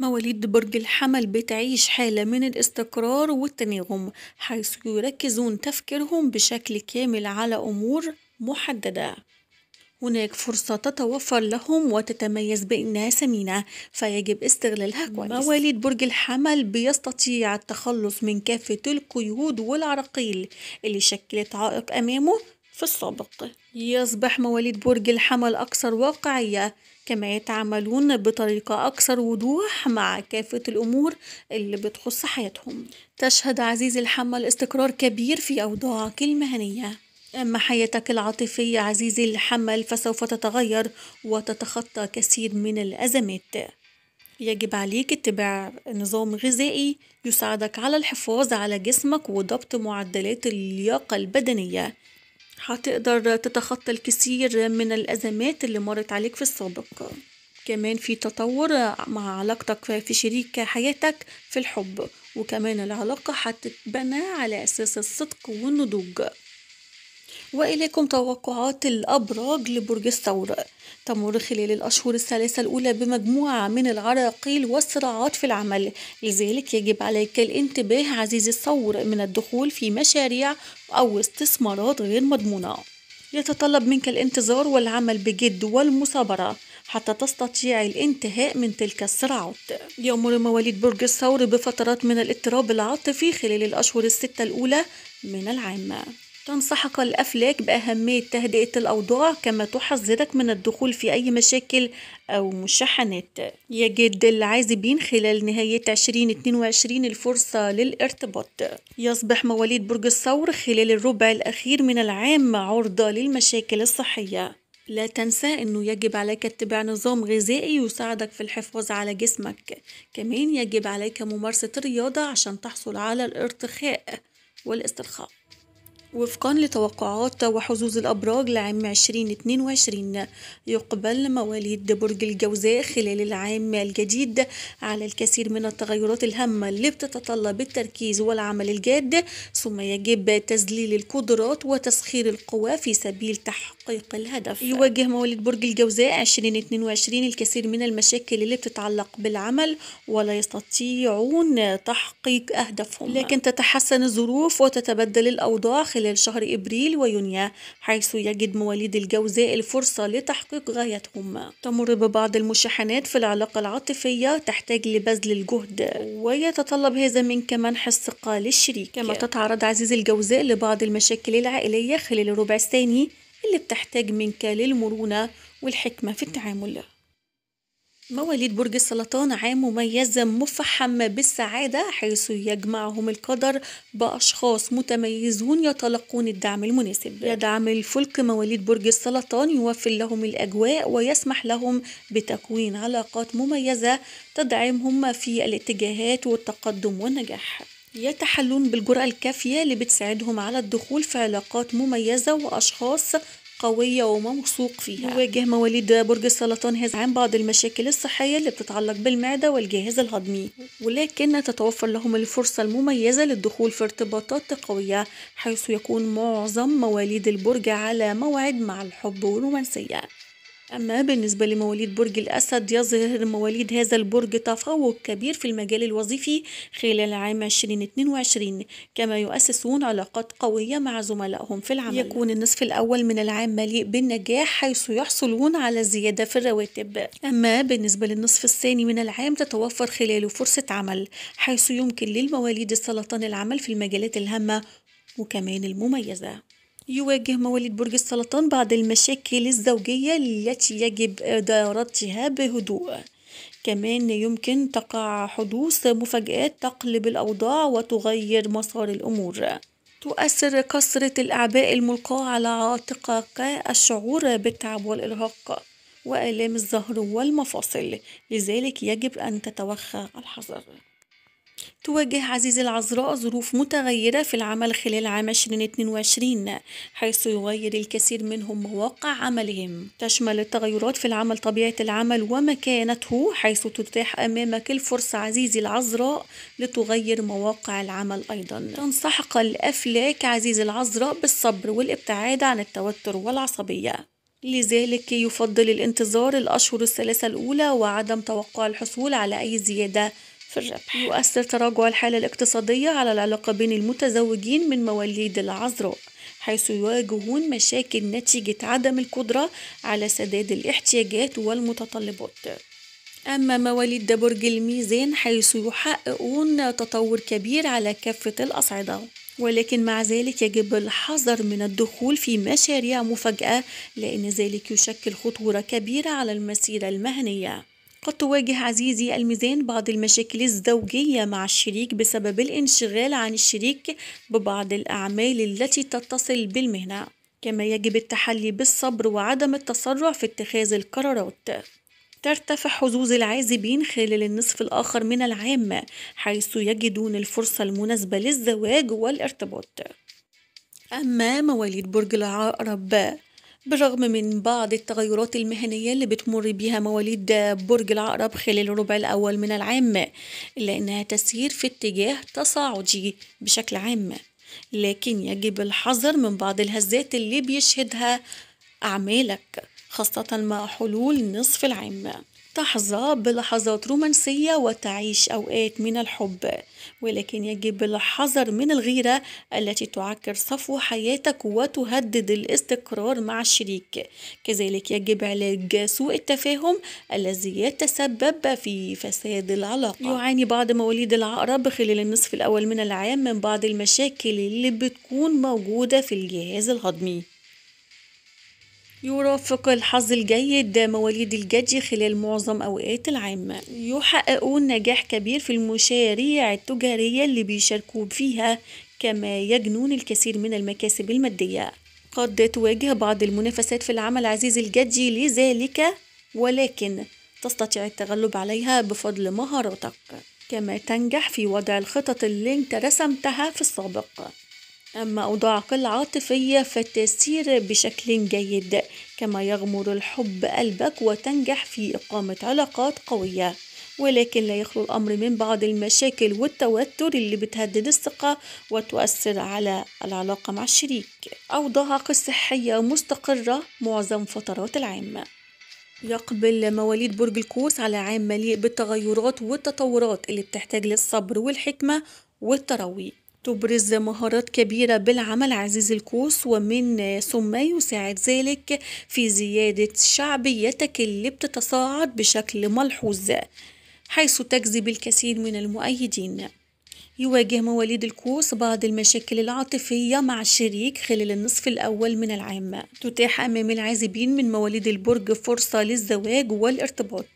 مواليد برج الحمل بتعيش حالة من الاستقرار والتناغم حيث يركزون تفكيرهم بشكل كامل على أمور محددة هناك فرصة تتوفر لهم وتتميز بأنها سمينة فيجب استغلالها كويس مواليد برج الحمل بيستطيع التخلص من كافة القيود والعراقيل اللي شكلت عائق أمامه في السابق يصبح مواليد برج الحمل أكثر واقعية كما يتعاملون بطريقة أكثر وضوح مع كافة الأمور اللي بتخص حياتهم تشهد عزيزي الحمل استقرار كبير في أوضاعك المهنية أما حياتك العاطفية عزيزي الحمل فسوف تتغير وتتخطى كثير من الأزمات يجب عليك اتباع نظام غذائي يساعدك على الحفاظ على جسمك وضبط معدلات اللياقة البدنية هتقدر تتخطى الكثير من الأزمات اللي مرت عليك في السابق كمان في تطور مع علاقتك في شريك حياتك في الحب وكمان العلاقة هتتبنى على أساس الصدق والنضوج وإليكم توقعات الأبراج لبرج الثور تمر خلال الأشهر الثلاثة الأولى بمجموعة من العراقيل والصراعات في العمل لذلك يجب عليك الانتباه عزيزي الثور من الدخول في مشاريع أو استثمارات غير مضمونة يتطلب منك الانتظار والعمل بجد والمثابرة حتى تستطيع الانتهاء من تلك الصراعات يمر مواليد برج الثور بفترات من الاضطراب العاطفي خلال الأشهر الستة الأولى من العام تنصحك الأفلاك بأهمية تهدئة الأوضاع كما تحذرك من الدخول في أي مشاكل أو مشاحنات يجد العازبين خلال نهاية 2022 الفرصة للارتباط يصبح مواليد برج الثور خلال الربع الأخير من العام عرضة للمشاكل الصحية لا تنسى أنه يجب عليك اتباع نظام غذائي يساعدك في الحفاظ على جسمك كمان يجب عليك ممارسة الرياضة عشان تحصل على الارتخاء والاسترخاء وفقا لتوقعات وحظوظ الأبراج لعام 2022 يقبل مواليد برج الجوزاء خلال العام الجديد على الكثير من التغيرات الهامة اللي بتتطلب التركيز والعمل الجاد ثم يجب تذليل القدرات وتسخير القوى في سبيل تحقيق الهدف يواجه مواليد برج الجوزاء 2022 الكثير من المشاكل اللي بتتعلق بالعمل ولا يستطيعون تحقيق أهدافهم لكن تتحسن الظروف وتتبدل الأوضاع خلال خلال شهر إبريل ويونيو حيث يجد مواليد الجوزاء الفرصة لتحقيق غايتهم تمر ببعض المشاحنات في العلاقة العاطفية تحتاج لبذل الجهد ويتطلب هذا منك منح الثقة للشريك كما تتعرض عزيز الجوزاء لبعض المشاكل العائلية خلال الربع الثاني اللي بتحتاج منك للمرونة والحكمة في التعامل مواليد برج السرطان عام مميز مفحم بالسعادة حيث يجمعهم القدر بأشخاص متميزون يتلقون الدعم المناسب يدعم الفلك مواليد برج السرطان يوفر لهم الأجواء ويسمح لهم بتكوين علاقات مميزة تدعمهم في الاتجاهات والتقدم والنجاح يتحلون بالجرأة الكافية اللي بتساعدهم على الدخول في علاقات مميزة وأشخاص قوية وما فيها يواجه مواليد برج السرطان هذا عام بعض المشاكل الصحية اللي بتتعلق بالمعدة والجهاز الهضمي ولكن تتوفر لهم الفرصة المميزة للدخول في ارتباطات قوية حيث يكون معظم مواليد البرج على موعد مع الحب والرومانسية أما بالنسبة لمواليد برج الأسد يظهر مواليد هذا البرج تفوق كبير في المجال الوظيفي خلال عام 2022 كما يؤسسون علاقات قوية مع زملائهم في العمل يكون النصف الأول من العام مليء بالنجاح حيث يحصلون على زيادة في الرواتب أما بالنسبة للنصف الثاني من العام تتوفر خلاله فرصة عمل حيث يمكن للمواليد السرطان العمل في المجالات الهامة وكمان المميزة يواجه مواليد برج السرطان بعض المشاكل الزوجية التي يجب دارتها بهدوء كمان يمكن تقع حدوث مفاجآت تقلب الأوضاع وتغير مسار الأمور تؤثر كثرة الأعباء الملقاة على عاتقك الشعور بالتعب والإرهاق وآلام الظهر والمفاصل لذلك يجب أن تتوخى الحذر تواجه عزيزي العذراء ظروف متغيرة في العمل خلال عام 2022 حيث يغير الكثير منهم مواقع عملهم تشمل التغيرات في العمل طبيعة العمل ومكانته حيث تتاح أمامك الفرصة عزيزي العذراء لتغير مواقع العمل أيضا تنصحك الأفلاك عزيزي العذراء بالصبر والابتعاد عن التوتر والعصبية لذلك يفضل الانتظار الأشهر الثلاثة الأولى وعدم توقع الحصول على أي زيادة في الربح يؤثر تراجع الحالة الاقتصادية على العلاقة بين المتزوجين من مواليد العذراء حيث يواجهون مشاكل نتيجة عدم القدرة على سداد الاحتياجات والمتطلبات أما مواليد برج الميزان حيث يحققون تطور كبير على كافة الأصعدة ولكن مع ذلك يجب الحذر من الدخول في مشاريع مفاجأة لأن ذلك يشكل خطورة كبيرة على المسيرة المهنية قد تواجه عزيزي الميزان بعض المشاكل الزوجية مع الشريك بسبب الانشغال عن الشريك ببعض الأعمال التي تتصل بالمهنة كما يجب التحلي بالصبر وعدم التسرع في اتخاذ القرارات ترتفع حظوظ العازبين خلال النصف الآخر من العام حيث يجدون الفرصة المناسبة للزواج والارتباط أما مواليد برج العقرب بالرغم من بعض التغيرات المهنية اللي بتمر بيها مواليد برج العقرب خلال الربع الأول من العام إلا إنها تسير في اتجاه تصاعدي بشكل عام لكن يجب الحذر من بعض الهزات اللي بيشهدها أعمالك خاصة مع حلول نصف العام تحظى بلحظات رومانسية وتعيش أوقات من الحب ولكن يجب الحذر من الغيرة التي تعكر صفو حياتك وتهدد الاستقرار مع الشريك كذلك يجب علاج سوء التفاهم الذي يتسبب في فساد العلاقة يعاني بعض مواليد العقرب خلال النصف الأول من العام من بعض المشاكل اللي بتكون موجودة في الجهاز الهضمي يرافق الحظ الجيد مواليد الجدي خلال معظم أوقات العام يحققون نجاح كبير في المشاريع التجارية اللي بيشاركوا فيها كما يجنون الكثير من المكاسب المادية قد تواجه بعض المنافسات في العمل عزيز الجدي لذلك ولكن تستطيع التغلب عليها بفضل مهاراتك كما تنجح في وضع الخطط اللي انت رسمتها في السابق أما أوضاعك العاطفية فتسير بشكل جيد كما يغمر الحب قلبك وتنجح في إقامة علاقات قوية ولكن لا يخلو الأمر من بعض المشاكل والتوتر اللي بتهدد الثقة وتؤثر على العلاقة مع الشريك أوضاعك الصحية مستقرة معظم فترات العام يقبل مواليد برج القوس على عام مليء بالتغيرات والتطورات اللي بتحتاج للصبر والحكمة والتروي تبرز مهارات كبيرة بالعمل عزيز الكوس ومن ثم يساعد ذلك في زيادة شعبيتك اللي بتتصاعد بشكل ملحوظ حيث تجذب الكثير من المؤيدين يواجه مواليد القوس بعض المشاكل العاطفية مع الشريك خلال النصف الأول من العام تتاح أمام العازبين من مواليد البرج فرصة للزواج والارتباط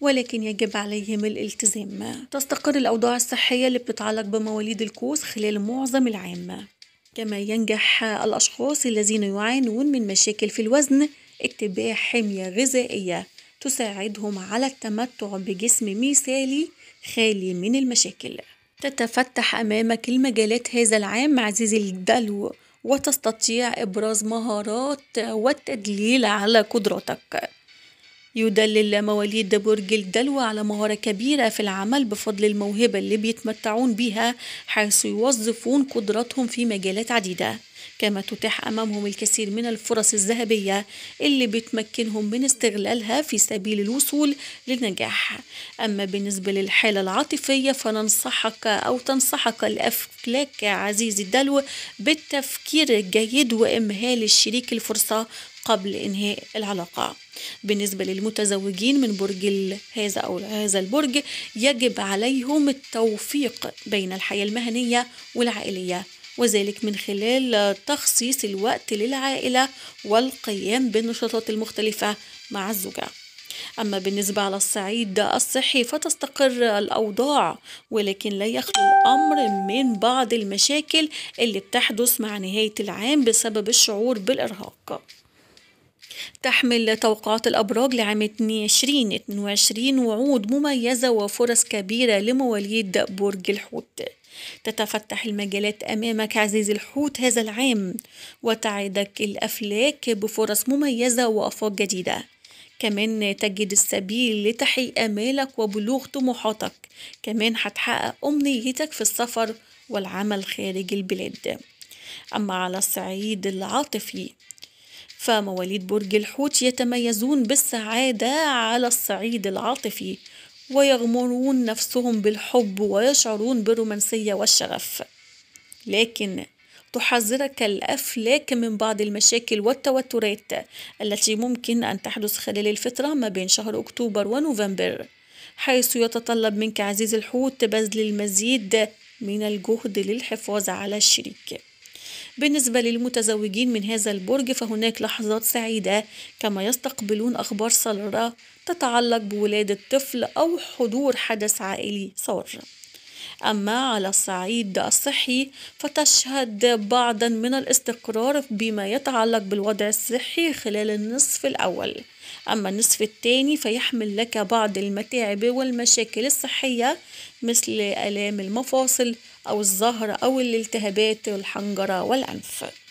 ولكن يجب عليهم الالتزام تستقر الأوضاع الصحية اللي بتتعلق بمواليد القوس خلال معظم العام كما ينجح الأشخاص الذين يعانون من مشاكل في الوزن اتباع حمية غذائية تساعدهم على التمتع بجسم مثالي خالي من المشاكل تتفتح أمامك المجالات هذا العام عزيزي الدلو وتستطيع إبراز مهارات والتدليل على قدراتك يدلل مواليد برج الدلو على مهارة كبيرة في العمل بفضل الموهبة اللي بيتمتعون بها حيث يوظفون قدراتهم في مجالات عديدة كما تتاح أمامهم الكثير من الفرص الذهبية اللي بتمكنهم من استغلالها في سبيل الوصول للنجاح أما بالنسبة للحالة العاطفية فننصحك أو تنصحك الأفلاك عزيزي الدلو بالتفكير الجيد وإمهال الشريك الفرصة قبل انهاء العلاقه بالنسبه للمتزوجين من برج هذا او هذا البرج يجب عليهم التوفيق بين الحياه المهنيه والعائليه وذلك من خلال تخصيص الوقت للعائلة والقيام بالنشاطات المختلفة مع الزوجة أما بالنسبة على الصعيد الصحي فتستقر الأوضاع ولكن لا يخلو الأمر من بعض المشاكل اللي بتحدث مع نهاية العام بسبب الشعور بالإرهاق تحمل توقعات الأبراج لعام 2022 وعود مميزة وفرص كبيرة لمواليد برج الحوت تتفتح المجالات أمامك عزيزي الحوت هذا العام وتعدك الأفلاك بفرص مميزة وآفاق جديدة كمان تجد السبيل لتحقيق آمالك وبلوغ طموحاتك كمان هتحقق أمنيتك في السفر والعمل خارج البلاد أما على الصعيد العاطفي فمواليد برج الحوت يتميزون بالسعادة على الصعيد العاطفي ويغمرون نفسهم بالحب ويشعرون بالرومانسية والشغف لكن تحذرك الأفلاك من بعض المشاكل والتوترات التي ممكن أن تحدث خلال الفترة ما بين شهر أكتوبر ونوفمبر حيث يتطلب منك عزيز الحوت بذل المزيد من الجهد للحفاظ على الشريك بالنسبة للمتزوجين من هذا البرج فهناك لحظات سعيدة كما يستقبلون أخبار سارة تتعلق بولادة طفل أو حضور حدث عائلي سار أما على الصعيد الصحي فتشهد بعضا من الاستقرار بما يتعلق بالوضع الصحي خلال النصف الأول أما النصف الثاني فيحمل لك بعض المتاعب والمشاكل الصحية مثل آلام المفاصل أو الزهر أو الالتهابات والحنجرة والأنف